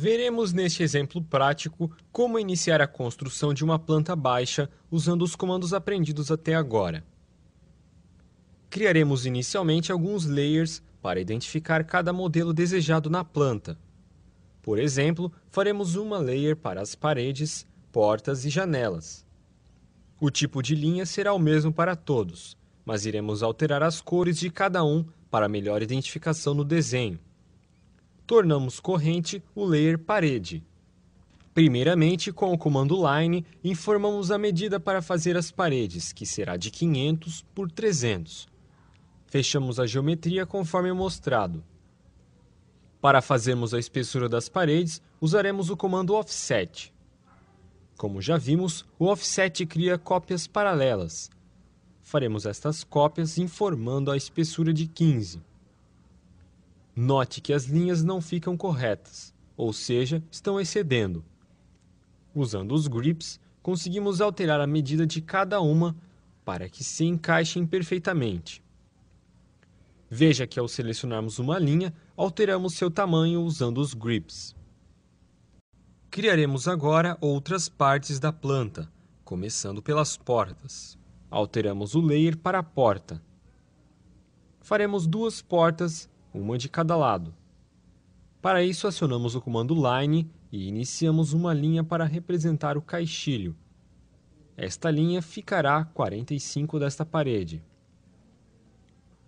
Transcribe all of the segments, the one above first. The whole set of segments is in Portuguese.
Veremos neste exemplo prático como iniciar a construção de uma planta baixa usando os comandos aprendidos até agora. Criaremos inicialmente alguns layers para identificar cada modelo desejado na planta. Por exemplo, faremos uma layer para as paredes, portas e janelas. O tipo de linha será o mesmo para todos, mas iremos alterar as cores de cada um para melhor identificação no desenho tornamos corrente o layer parede. Primeiramente, com o comando line, informamos a medida para fazer as paredes, que será de 500 por 300. Fechamos a geometria conforme mostrado. Para fazermos a espessura das paredes, usaremos o comando offset. Como já vimos, o offset cria cópias paralelas. Faremos estas cópias informando a espessura de 15. Note que as linhas não ficam corretas, ou seja, estão excedendo. Usando os grips, conseguimos alterar a medida de cada uma para que se encaixem perfeitamente. Veja que ao selecionarmos uma linha, alteramos seu tamanho usando os grips. Criaremos agora outras partes da planta, começando pelas portas. Alteramos o layer para a porta. Faremos duas portas uma de cada lado. Para isso, acionamos o comando line e iniciamos uma linha para representar o caixilho. Esta linha ficará 45 desta parede.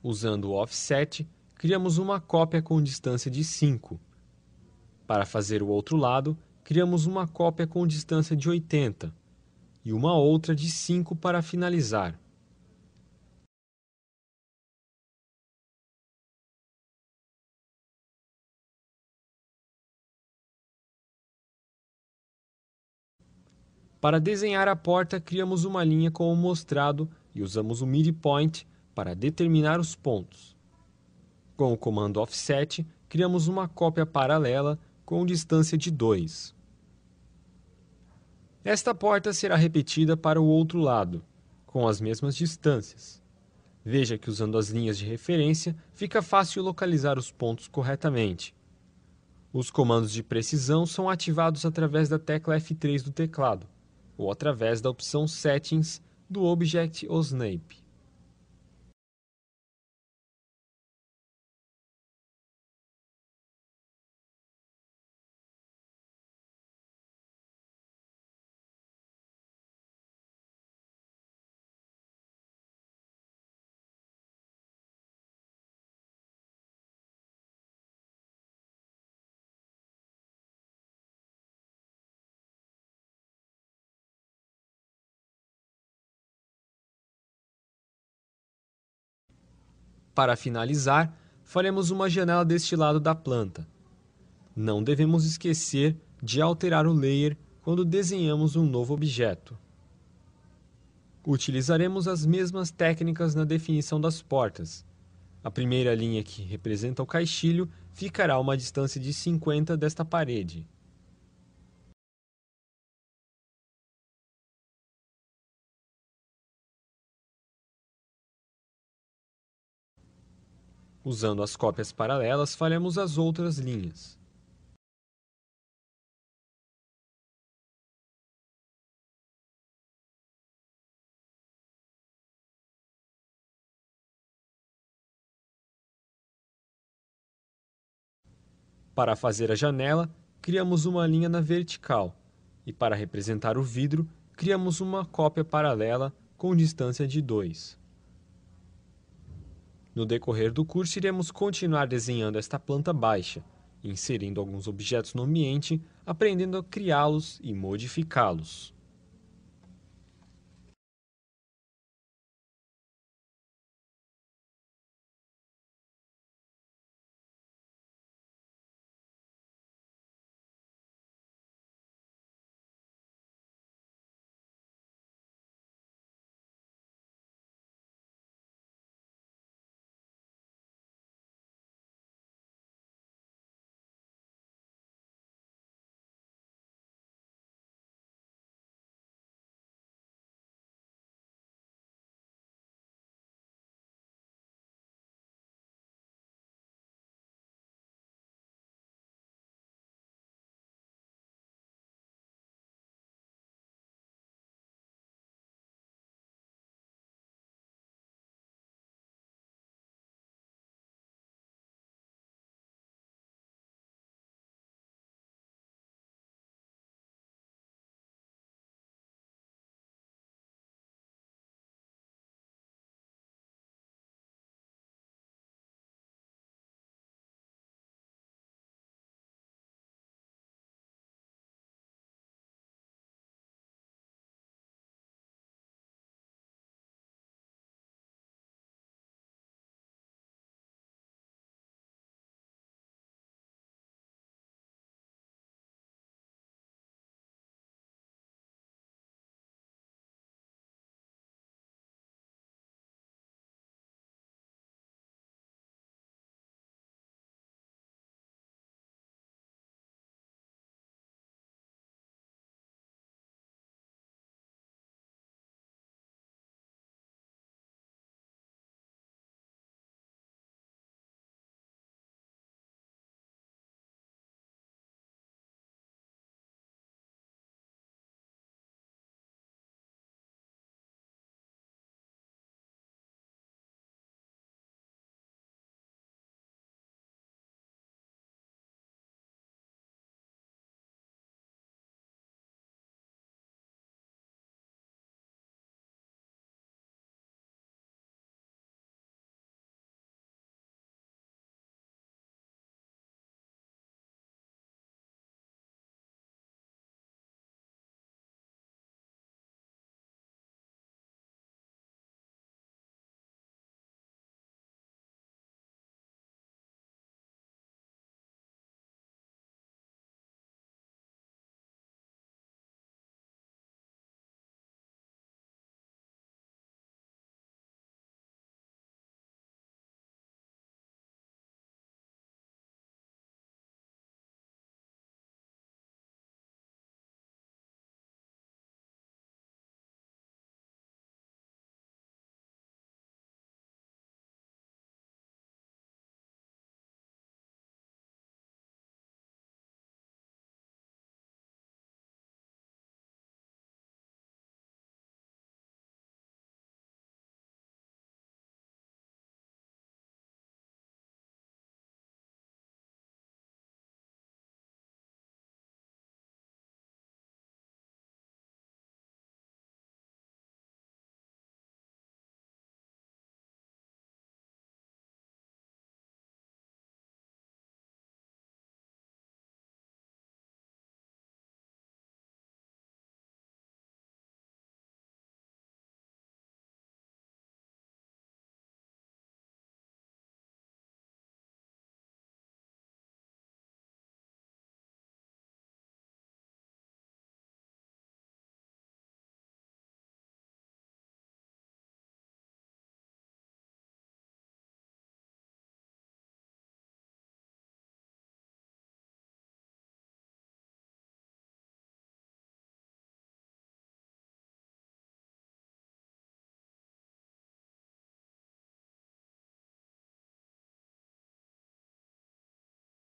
Usando o offset, criamos uma cópia com distância de 5. Para fazer o outro lado, criamos uma cópia com distância de 80 e uma outra de 5 para finalizar. Para desenhar a porta, criamos uma linha como mostrado e usamos o midpoint para determinar os pontos. Com o comando offset, criamos uma cópia paralela com distância de 2. Esta porta será repetida para o outro lado, com as mesmas distâncias. Veja que usando as linhas de referência, fica fácil localizar os pontos corretamente. Os comandos de precisão são ativados através da tecla F3 do teclado ou através da opção Settings do Object ou Snape. Para finalizar, faremos uma janela deste lado da planta. Não devemos esquecer de alterar o layer quando desenhamos um novo objeto. Utilizaremos as mesmas técnicas na definição das portas. A primeira linha que representa o caixilho ficará a uma distância de 50 desta parede. Usando as cópias paralelas, faremos as outras linhas. Para fazer a janela, criamos uma linha na vertical e para representar o vidro, criamos uma cópia paralela com distância de 2. No decorrer do curso, iremos continuar desenhando esta planta baixa, inserindo alguns objetos no ambiente, aprendendo a criá-los e modificá-los.